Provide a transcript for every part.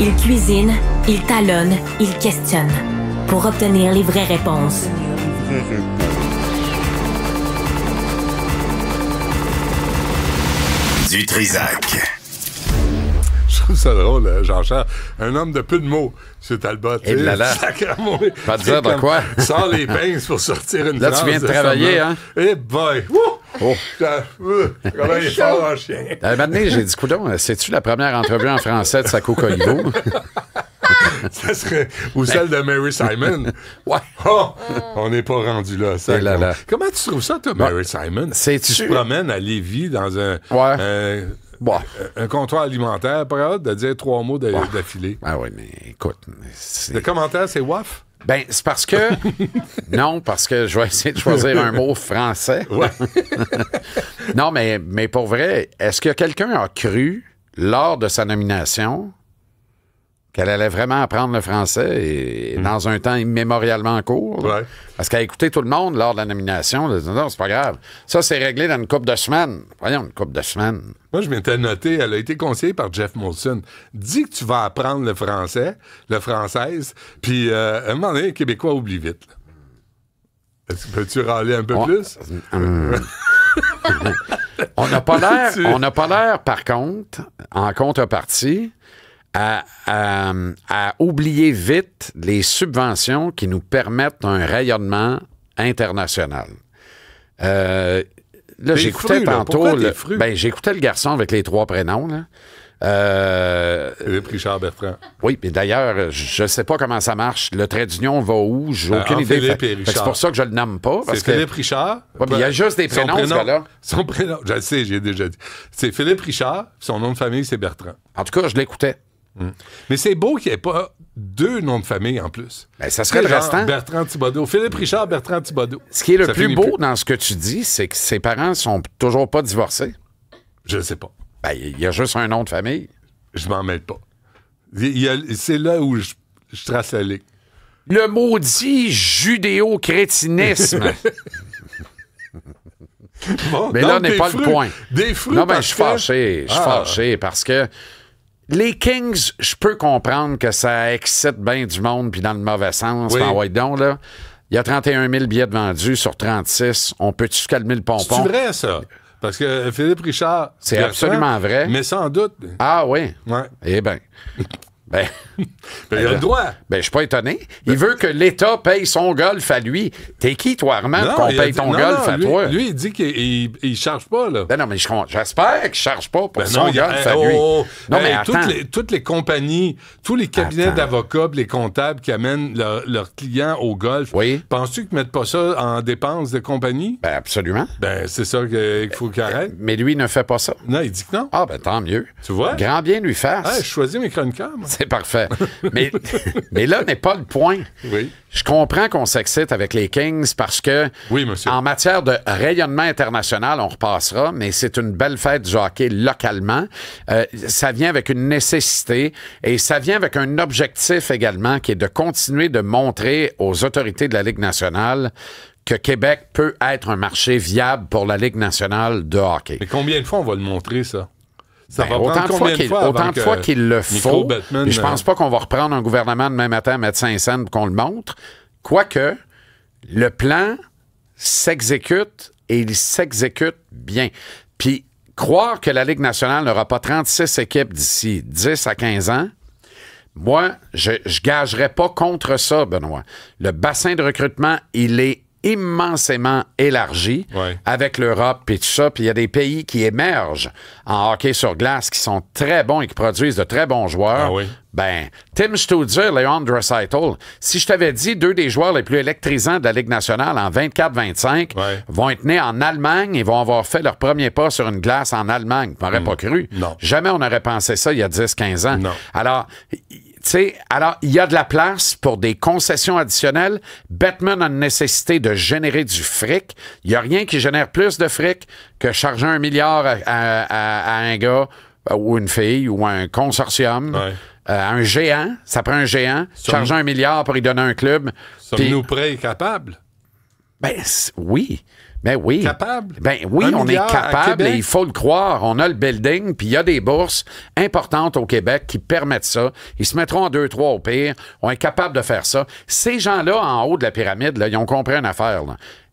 Il, cuisine, il talonne, il questionne pour obtenir les vraies réponses. Du Trisac. Je trouve ça drôle, hein, Jean-Charles. Un homme de peu de mots, c'est Talbot. Et eh là là. Pas dire de quoi. Sors les pinces pour sortir une Là, tu viens de travailler, hein? Eh boy! Wouh! Oh. Comment il chien. Maintenant, j'ai dit, coudon, c'est-tu euh, la première entrevue en français de Sako ça serait, ou ben. celle de Mary Simon. Ouais. Oh, on n'est pas rendu là, ça. Comment tu trouves ça, toi, Mary Simon? Tu te promènes à Lévis dans un, ouais. un, comptoir alimentaire, pas de dire trois mots d'affilée. Ah oui, mais écoute. Le commentaire, c'est waf? Ben, c'est parce que. non, parce que je vais essayer de choisir un mot français. non, mais pour vrai, est-ce que quelqu'un a cru, lors de sa nomination, qu'elle allait vraiment apprendre le français et, hmm. dans un temps immémorialement court. Parce qu'elle a écouté tout le monde lors de la nomination. Elle non, c'est pas grave. Ça, c'est réglé dans une coupe de semaines. Voyons, une coupe de semaines. Moi, je m'étais noté, elle a été conseillée par Jeff Molson. Dis que tu vas apprendre le français, le française, puis euh, un moment donné, les Québécois oublient vite. Peux-tu râler un peu plus? on n'a pas l'air, on n'a pas l'air, par contre, en contrepartie, à, oublier vite les subventions qui nous permettent un rayonnement international. Euh, là, j'écoutais tantôt. le, ben, j'écoutais le garçon avec les trois prénoms. Là. Euh, Richard Bertrand. Oui, mais d'ailleurs, je ne sais pas comment ça marche. Le trait d'union va où? J'ai ben, aucune idée. C'est pour ça que je le nomme pas. C'est Philippe Richard. il y a juste des prénoms, prénom, Son prénom, je le sais, j'ai déjà dit. C'est Philippe Richard, son nom de famille, c'est Bertrand. En tout cas, je l'écoutais. Mm. Mais c'est beau qu'il n'y ait pas deux noms de famille en plus. Ben, ça serait le restant. Bertrand Thibodeau. Philippe Richard, Bertrand Thibodeau. Ce qui est le plus beau dans ce que tu dis, c'est que ses parents sont toujours pas divorcés. Je ne sais pas. Ben, il y a juste un nom de famille. Je m'en mêle pas. C'est là où je, trace la ligne. Le maudit judéo-crétinisme. mais là, n'est pas le point. Des fruits. Non, ben, je suis fâché. Je suis ah. fâché parce que les Kings, je peux comprendre que ça excite bien du monde, puis dans le mauvais sens, oui. ben, donc, là. Il y a 31 000 billets vendus sur 36. On peut-tu calmer le pompon? C'est vrai, ça. Parce que euh, Philippe Richard. C'est absolument vrai. Mais sans doute. Ah oui. Ouais. Eh bien. Ben, ben, il ben, le droit. Ben, je suis pas étonné. Il veut que l'État paye son golf à lui. T'es qui, toi, Armand, qu'on paye ton golf à lui, toi? Lui, il dit qu'il ne charge pas, là. Ben, non, mais j'espère qu'il ne charge pas pour son golf à oh, lui. Oh, oh. non, mais toutes les, toutes les, compagnies, tous les cabinets d'avocats, les comptables qui amènent leurs clients au golf, oui. penses-tu qu'ils ne mettent pas ça en dépense de compagnie? Ben, absolument. Ben, c'est ça qu'il faut qu'il euh, arrête. Mais lui, il ne fait pas ça. Non, il dit que non. Ah, ben, tant mieux. Tu vois? Grand bien lui fasse. Ah, je choisis mes chroniqueurs, c'est parfait. mais, mais là n'est pas le point. Je comprends qu'on s'excite avec les Kings parce que, en matière de rayonnement international, on repassera, mais c'est une belle fête du hockey localement. Euh, ça vient avec une nécessité et ça vient avec un objectif également qui est de continuer de montrer aux autorités de la Ligue nationale que Québec peut être un marché viable pour la Ligue nationale de hockey. Mais combien de fois on va le montrer, ça? Ben, autant de fois qu'il le faut. je euh, pense pas qu'on va reprendre un gouvernement demain matin à mettre 5 pour qu'on le montre. Quoique, le plan s'exécute et il s'exécute bien. Puis, croire que la Ligue nationale n'aura pas 36 équipes d'ici 10 à 15 ans, moi, je ne gagerais pas contre ça, Benoît. Le bassin de recrutement, il est immensément élargi avec l'Europe et tout ça. Puis il y a des pays qui émergent en hockey sur glace qui sont très bons et qui produisent de très bons joueurs. Ah ben, Tim Stoudemire, Leon Recital, si je t'avais dit deux des joueurs les plus électrisants de la Ligue nationale en 24-25 vont être nés en Allemagne et vont avoir fait leur premier pas sur une glace en Allemagne, tu m'aurais pas hmm. cru. Jamais on n'aurait pensé ça il y a 10-15 ans. Alors, alors, il y a de la place pour des concessions additionnelles. Batman a une nécessité de générer du fric. Il n'y a rien qui génère plus de fric que charger un milliard à, un gars euh, ou une fille ou un consortium. Euh, un géant, ça prend un géant, charger un milliard pour y donner un club. Sommes-nous prêts et capables? Ben, oui. Ben oui. Ben oui, on est capable et il faut le croire. On a le building, puis il y a des bourses importantes au Québec qui permettent ça. Ils se mettront en deux, trois au pire. On est capable de faire ça. Ces gens-là, en haut de la pyramide, ils ont compris une affaire.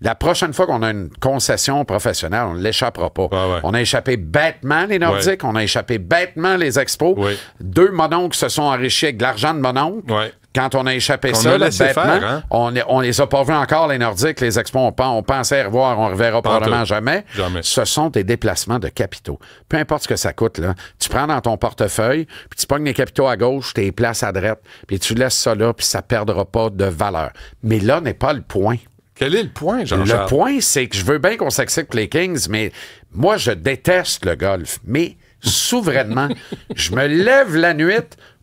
La prochaine fois qu'on a une concession professionnelle, on ne l'échappera pas. Ah on a échappé bêtement les Nordiques, on a échappé bêtement les Expos. Deux Deux mononcles se sont enrichis avec de l'argent de mononcle quand on a échappé ça, hein? on, les a pas vus encore, les Nordiques, les Expos. On, pensait revoir, on reverra probablement jamais. Ce sont des déplacements de capitaux. Peu importe ce que ça coûte, là. Tu prends dans ton portefeuille, puis tu pognes les capitaux à gauche, tes places à droite, puis tu laisses ça là, puis ça perdra pas de valeur. Mais là n'est pas le point. Quel est le point, jean Le point, c'est que je veux bien qu'on s'accepte les Kings, mais moi, je déteste le golf. Mais souverainement, je me lève la nuit,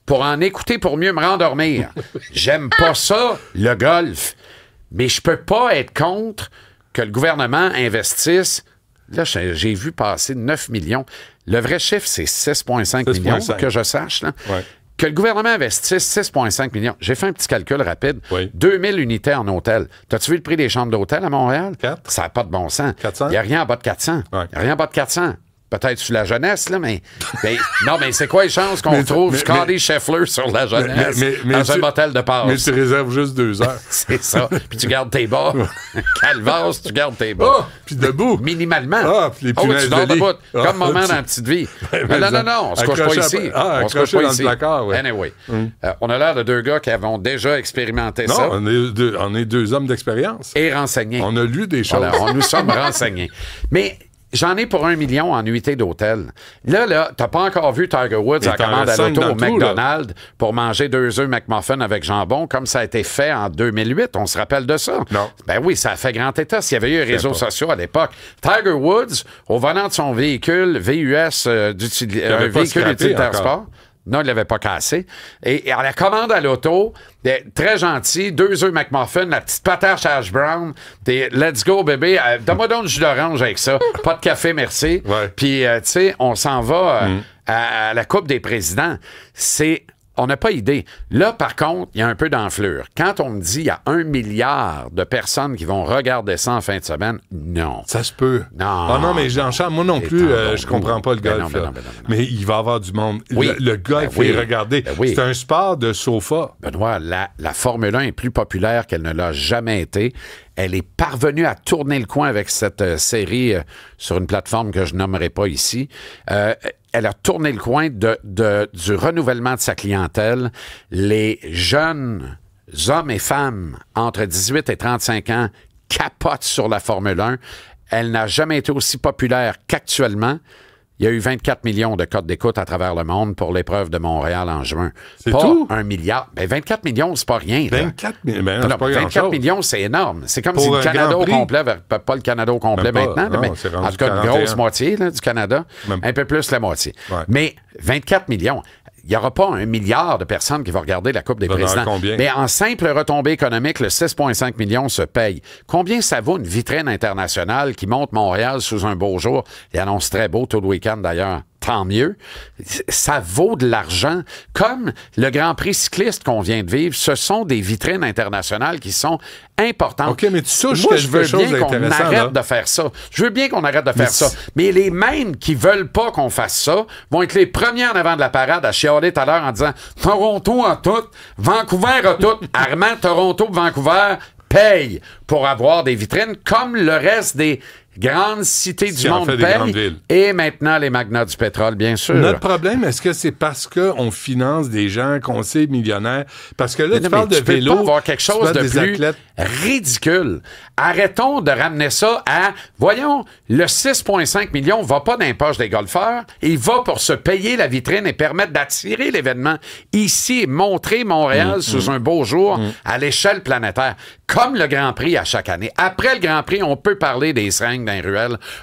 pour en écouter pour mieux me rendormir. J'aime pas ça, le golf. Mais je peux pas être contre que le gouvernement investisse. Là, j'ai vu passer 9 millions. Le vrai chiffre, c'est 6,5 millions, que je sache. Que le gouvernement investisse 6,5 millions. J'ai fait un petit calcul rapide. 2000 unités en hôtel. T'as-tu vu le prix des chambres d'hôtel à Montréal? 4. Ça n'a pas de bon sens. Il n'y a rien en bas de 400. Il n'y a rien en bas de 400. Peut-être sur la jeunesse, là, mais. non, mais c'est quoi les chances qu'on trouve Scotty Scheffler sur la jeunesse dans un de passe? Mais tu réserves juste deux heures. c'est ça. Puis tu gardes tes bas. Calvasse, tu gardes tes bas. Oh, puis debout. Minimalement. Ah, puis oh, tu dors debout. Ah, comme maman dans la petite vie. non, non, non, non, on se coche pas ici. Ah, on se couche pas ici. Placard, ouais. Anyway. Hum. Euh, on a l'air de deux gars qui avons déjà expérimenté non, ça. On est, deux, on est deux hommes d'expérience. Et renseignés. On a lu des choses. on nous sommes renseignés. Mais J'en ai pour un million en nuitée d'hôtel. Là, là, t'as pas encore vu Tiger Woods en commande à l'auto au McDonald's pour manger deux œufs McMuffin avec jambon, comme ça a été fait en 2008. On se rappelle de ça? Non. Ben oui, ça a fait grand état s'il y avait eu les réseaux social sociaux à l'époque. Tiger Woods, au volant de son véhicule VUS, euh, euh, véhicule utilitaire sport, non, il ne l'avait pas cassé. Et, à la commande à l'auto, très gentil, deux œufs McMuffin, la petite à Ash brown, des let's go bébé, euh, donne-moi donc du jus d'orange avec ça. Pas de café, merci. Puis, euh, tu sais, on s'en va euh, mm. à la Coupe des présidents. C'est on n'a pas idée. Là, par contre, il y a un peu d'enflure. Quand on me dit qu'il y a un milliard de personnes qui vont regarder ça en fin de semaine, non. Ça se peut. Non. Ah non, mais jean moi non plus, euh, je comprends pas le ben golf. Ben ben mais il va y avoir du monde. Oui. Le, gars. golf, oui. regardez, c'est un sport de sofa. Benoît, la, Formule 1 est plus populaire qu'elle ne l'a jamais été elle est parvenue à tourner le coin avec cette euh, série euh, sur une plateforme que je nommerai pas ici elle a tourné le coin de, du renouvellement de sa clientèle. Les jeunes hommes et femmes entre 18 et 35 ans capotent sur la Formule 1. Elle n'a jamais été aussi populaire qu'actuellement. Il y a eu 24 millions de codes d'écoute à travers le monde pour l'épreuve de Montréal en juin. C'est tout? un milliard. Ben 24 millions, c'est pas rien. 24, ben, millions, c'est énorme. C'est comme si le Canada au complet, pas le Canada au complet ben, maintenant, mais en tout cas, une grosse moitié du Canada, un peu plus la moitié. Mais 24 millions, il n'y aura pas un milliard de personnes qui vont regarder la Coupe des Présidents. Mais en simple retombée économique, le 6,5 millions se paye. Combien ça vaut une vitrine internationale qui monte Montréal sous un beau jour et annonce très beau tout le week-end d'ailleurs? tant mieux. Ça vaut de l'argent. Comme le Grand Prix cycliste qu'on vient de vivre, ce sont des vitrines internationales qui sont importantes. OK, mais je veux bien qu'on arrête de faire ça. Je veux bien qu'on arrête de faire ça. Mais les mêmes qui veulent pas qu'on fasse ça vont être les premiers en avant de la parade à chialer tout à l'heure en disant Toronto a tout, Vancouver a tout, Armand, Toronto, Vancouver, paye pour avoir des vitrines comme le reste des Grande cité du monde en et maintenant les magnats du pétrole, bien sûr. Notre problème, est-ce que c'est parce qu'on finance des gens qu'on sait millionnaires? Parce que là, tu parles de vélo. Peux pas avoir quelque chose de plus ridicule. Arrêtons de ramener ça à, voyons, le 6,5 millions va pas dans les poches des golfeurs, il va pour se payer la vitrine et permettre d'attirer l'événement ici, montrer Montréal mm, sous mm. un beau jour mm. à l'échelle planétaire, comme le Grand Prix à chaque année. Après le Grand Prix, on peut parler des seringues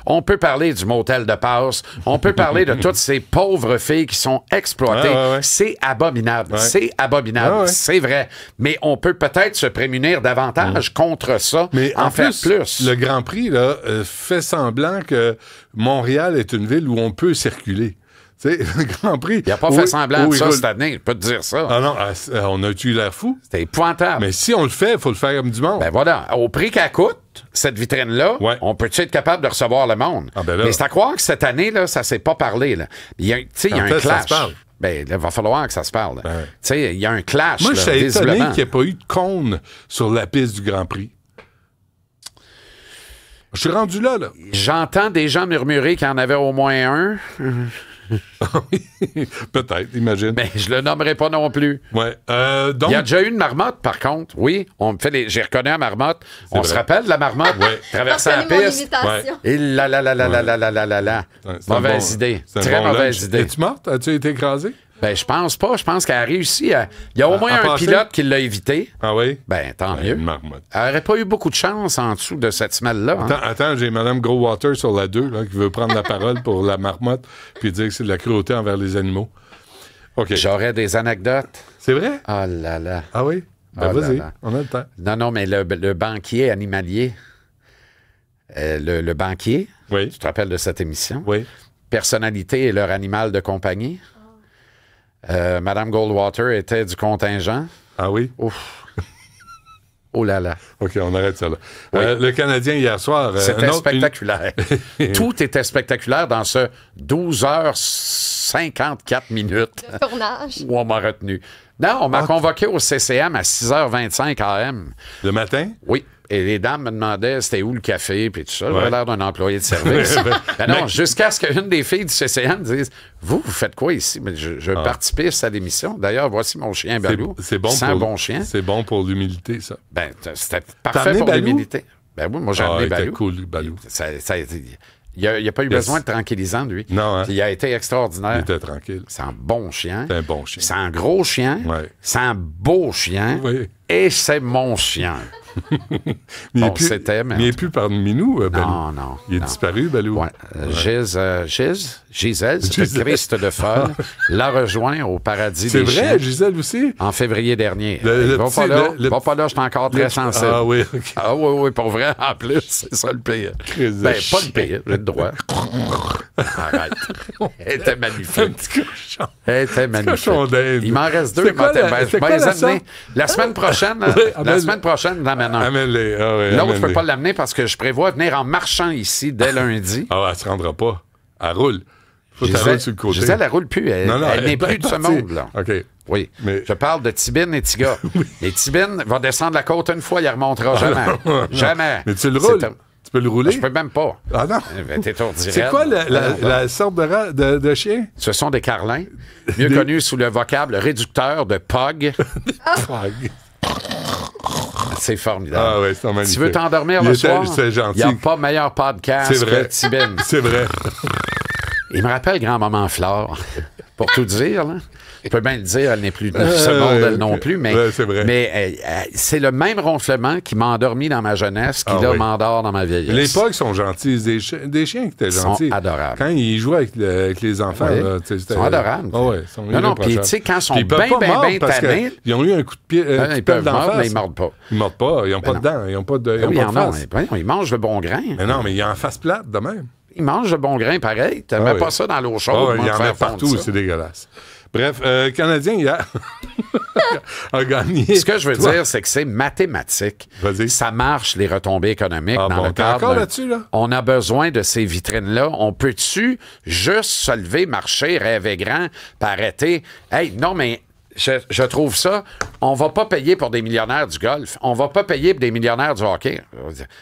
on peut parler du motel de passe. On peut parler de toutes ces pauvres filles qui sont exploitées. C'est abominable. C'est abominable. C'est vrai. Mais on peut peut-être se prémunir davantage contre ça, Mais en, fait plus, plus. Le Grand Prix euh, fait semblant que Montréal est une ville où on peut circuler sais, le Grand Prix. Il n'a pas fait semblant de ça cette année, je peux te dire ça. Ah non, ah, euh, on a eu l'air fou. C'était épouvantable. Mais si on le fait, il faut le faire comme du monde. Ben voilà, au prix qu'elle coûte, cette vitrine-là, on peut être capable de recevoir le monde? Ah, ben Mais c'est à croire que cette année, là, ça s'est pas parlé. Là. Il y a, y a un clash. il ben, va falloir que ça se parle. Ben tu sais, il y a un clash. Moi, je suis étonné qu'il n'y ait pas eu de cône sur la piste du Grand Prix. Je suis rendu là, là. J'entends des gens murmurer qu'il y en avait au moins un. Peut-être, imagine. Mais ben, je le nommerai pas non plus. Ouais. Euh, donc... Il y a déjà eu une marmotte, par contre. Oui, on fait les... j'ai reconnu la marmotte. On se rappelle de la marmotte traversant la piste. Et là, la là, la Mauvaise idée. Très mauvaise idée. Es-tu morte? As-tu été écrasée? Ben, je pense pas. Je pense qu'elle a réussi à. Il y a au moins un pilote qui l'a évité. Ah oui? Ben, tant ben, mieux. Elle aurait pas eu beaucoup de chance en dessous de cette semelle-là. Hein? Attends, j'ai Mme Groswater sur la 2 qui veut prendre la parole pour la marmotte puis dire que c'est de la cruauté envers les animaux. OK. J'aurais des anecdotes. C'est vrai? Ah là là. Ah oui? Ben, ah vas-y, on a le temps. Non, non, mais le, banquier animalier, euh, le, le, banquier, oui. tu te rappelles de cette émission? Oui. Personnalité et leur animal de compagnie. Euh, Madame Goldwater était du contingent. Ah oui? Ouf. Oh là là. OK, on arrête ça là. Euh, le Canadien hier soir. Euh, C'était spectaculaire. Tout était spectaculaire dans ce 12h54 minutes. tournage. Où on m'a retenu. Non, on m'a ah. convoqué au CCM à 6h25 AM. Le matin? Oui et les dames me demandaient c'était où le café, puis tout ça. J'avais l'air d'un employé de service. Ben non, jusqu'à ce qu'une des filles du CCN dise Vous, vous faites quoi ici Mais Je, ah. participe à l'émission. D'ailleurs, voici mon chien Balou. C'est bon, pour, bon chien. C'est bon pour l'humilité, ça. Ben, c'était parfait pour l'humilité. Ben oui, moi j'ai ah, amené Balou. cool, Balou. il n'a a pas eu besoin de tranquillisant, lui. Non. Hein. Il a été extraordinaire. Il était tranquille. C'est un bon chien. C'est un bon chien. C'est un gros chien. C'est un beau chien. Oui. Et c'est mon chien. il mais... Il n'est plus parmi nous, euh, Balou. Non, non. Il est disparu, Balou. Ouais. ouais. Euh, Gisèle, euh, Gisèle, le Christ de fun. l'a rejoint au paradis des chiens. C'est vrai, Gisèle aussi? En février dernier. Le, le va, pas là, pas là, je suis encore très ah sensible. Ah oui, Ah oui, oui, pour vrai, en plus, c'est ça le pire. ben, pas le pire, j'ai le droit. Arrête. Elle était magnifique. Un petit cochon. Elle était magnifique. il m'en reste deux. Quoi, la, ben, quoi, la, la semaine prochaine, euh, la semaine prochaine, l'amène L'autre, je je peux pas l'amener parce que je prévois venir en marchant ici dès lundi. Ah, elle se rendra pas. Elle roule. Faut roule sur le côté. Je disais, elle roule plus. Elle, n'est plus de ce monde, là. OK. Oui. Je parle de Tibine et Tiga. Les Et vont va descendre la côte une fois, il ne remontera ah, jamais. jamais. Mais tu le roules. Tu peux le rouler? Je peux même pas. Ah non? Ben, C'est quoi ah, la, sorte de, de, chien? Ce sont des carlins, mieux connus sous le vocable réducteur de POG. Ah. POG. c'est formidable. Ah ouais, c'est magnifique. Tu veux t'endormir le soir? C'est gentil. Il n'y a pas meilleur podcast vrai. que Tibin. C'est vrai. Il me rappelle grand-maman Flore pour tout dire. Là. Je peux bien le dire, elle n'est plus de ce euh, monde, non plus, mais, euh, euh, c'est, le même ronflement qui m'a endormi dans ma jeunesse, qui ah, m'endort dans ma vieillesse. Les pogs sont gentils, des, chiens qui étaient gentils. sont adorables. Quand ils jouaient avec, les enfants, ils sont adorables. Ah sont non, non, puis tu sais, quand ils sont bien, bien, bien tannés. Ils ont eu un coup de pied. ils peuvent mordre, mais ils mordent pas. Ils mordent pas, ils n'ont pas de dents, ils n'ont pas de. Ils mangent le bon grain. Mais non, mais ils ont en face plate de même. Il mange de bon grain pareil. Tu mets ah pas ça dans l'eau chaude. Ah il y en a partout, c'est dégueulasse. Bref, euh, Canadien hier a gagné. Ce que je veux dire, c'est que c'est mathématique. Ça marche, les retombées économiques ah dans là On a besoin de ces vitrines-là. On peut-tu juste se lever, marcher, rêver grand, pas arrêter? Hey, non, mais je, trouve ça, on va pas payer pour des millionnaires du golf, on va pas payer pour des millionnaires du hockey.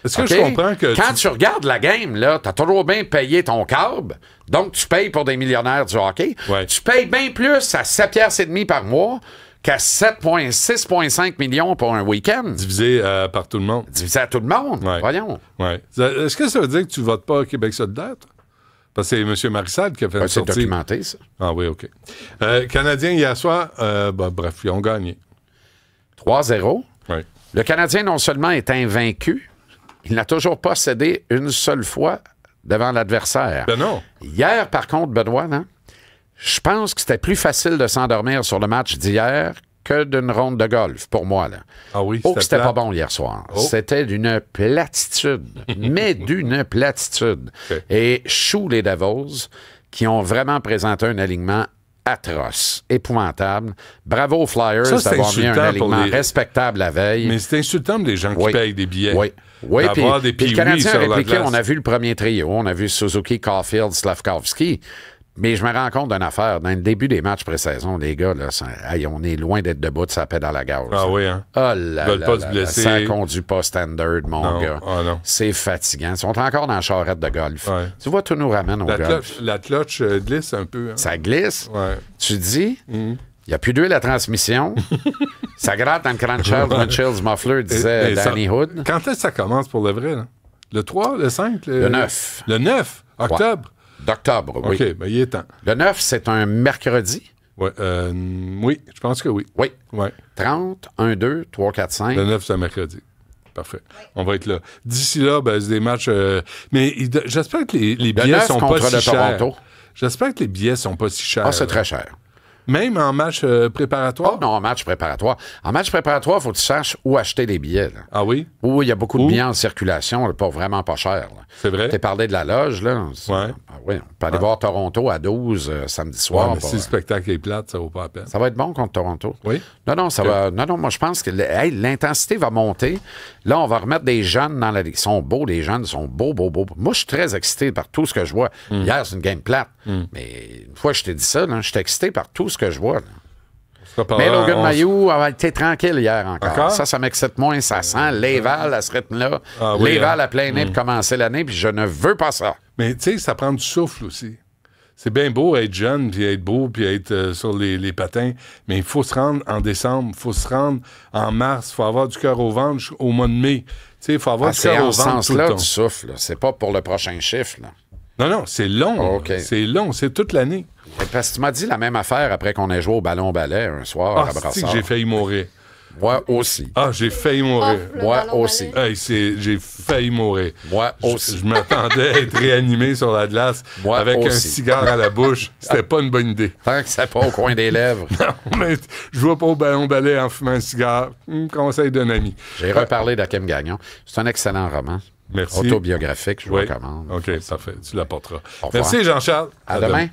Est-ce que je comprends que... Quand tu... regardes la game, là, t'as toujours bien payé ton câble, donc tu payes pour des millionnaires du hockey. Tu payes bien plus à 7,5$ par mois qu'à 7,6,5 millions pour un week-end. Divisé euh, par tout le monde. Divisé à tout le monde, voyons. Ouais. Est-ce que ça veut dire que tu votes pas au Québec solidaire, toi? Parce que c'est M. Marissal qui a fait sortir. une C'est documenté, ça. Ah oui, OK. Euh, Canadien, hier soir, euh, bah, bref, ils ont gagné. 3-0. Oui. Le Canadien, non seulement est invaincu, il n'a toujours pas cédé une seule fois devant l'adversaire. Ben non. Hier, par contre, Benoît, non? Hein, je pense que c'était plus facile de s'endormir sur le match d'hier que d'une ronde de golf pour moi. Là. Ah oui, oh, c'était pas bon hier soir. Oh. C'était d'une platitude, mais d'une platitude. Et Chou les Davos, qui ont vraiment présenté un alignement atroce, épouvantable. Bravo aux Flyers d'avoir mis un alignement respectable la veille. Mais c'est insultant des les gens qui payent des billets. Oui. Oui, puis, répliqué, on a vu le premier trio, on a vu Suzuki, Caulfield, Slavkovski. Mais je me rends compte d'une affaire. Dans le début des matchs pré-saison, les gars, là, on est loin d'être debout ça pète dans la gauche. Ah oui, hein? Oh là là, pas se blesser. conduit pas standard, mon gars. Ah, c'est fatigant. Ils sont encore dans la charrette de golf. Tu vois, tout nous ramène au la golf. la cloche euh, glisse un peu. Hein. Ça glisse. Tu dis, mm. il n'y a plus deux à transmission. ça gratte dans le cruncher. Charles Muffler disait Danny Hood. Quand est-ce que ça commence pour le vrai? Le 3, le 5? Le, 9. Le 9, octobre. D'octobre, oui. OK, ben, il est temps. Le 9, c'est un mercredi. Euh, oui, je pense que oui. Oui. Ouais. 30, 1, 2, 3, 4, 5. Le 9, c'est un mercredi. Parfait. On va être là. D'ici là, ben, c'est des matchs. Euh, mais j'espère que les, billets ne sont pas si chers. J'espère que les billets sont pas si chers. Ah, c'est très cher. Même en match euh, préparatoire? Oh, non, en match préparatoire. En match préparatoire, il faut que tu saches où acheter les billets. Ah oui? Oui, il y a beaucoup de billets en circulation, pas vraiment pas cher. C'est vrai? Tu parlé de la loge, là. Ah oui, on peut aller ah. voir Toronto à 12 euh, samedi soir. si le euh, spectacle est plate, ça vaut pas la peine. Ça va être bon contre Toronto. Oui. Non, non, ça va. Non, non, moi, je pense que l'intensité va monter. Là, on va remettre des jeunes dans la Ils sont beaux, les jeunes. Ils sont beaux, beaux, beaux. Moi, je suis très excité par tout ce que je vois. Mm. Hier, c'est une game plate. Hmm. Mais une fois que je t'ai dit ça, je suis excité par tout ce que je vois. Mais Logan Mayou a ah, été tranquille hier encore. Ça, ça m'excite moins, ça euh, sent. Léval à ce rythme-là. Ah Léval hein. à plein nez hmm. commencer l'année, puis je ne veux pas ça. Mais tu sais, ça prend du souffle aussi. C'est bien beau être jeune, puis être beau, puis être euh, sur les, patins, mais il faut se rendre en décembre, il faut se rendre en mars, il faut avoir du cœur au ventre au mois de mai. Tu sais, il faut avoir ah, au C'est en ce sens-là du souffle. C'est pas pour le prochain chiffre. Non, non, c'est long. Oh, c'est long, c'est toute l'année. Parce que tu m'as dit la même affaire après qu'on ait joué au ballon ballet un soir ah, à que j'ai failli mourir. Moi aussi. Ah, j'ai failli mourir. Moi aussi. j'ai failli mourir. Moi aussi. Je, m'attendais à être réanimé sur la glace avec un cigare à la bouche. C'était pas une bonne idée. Tant que c'est pas au coin des lèvres. non, mais je vois pas au ballon ballet en fumant un cigare. Hum, conseil d'un ami. J'ai reparlé d'Akem Gagnon. C'est un excellent roman. Merci. Autobiographique, je vous recommande. OK, parfait. Tu l'apporteras. Merci, Jean-Charles. À, demain.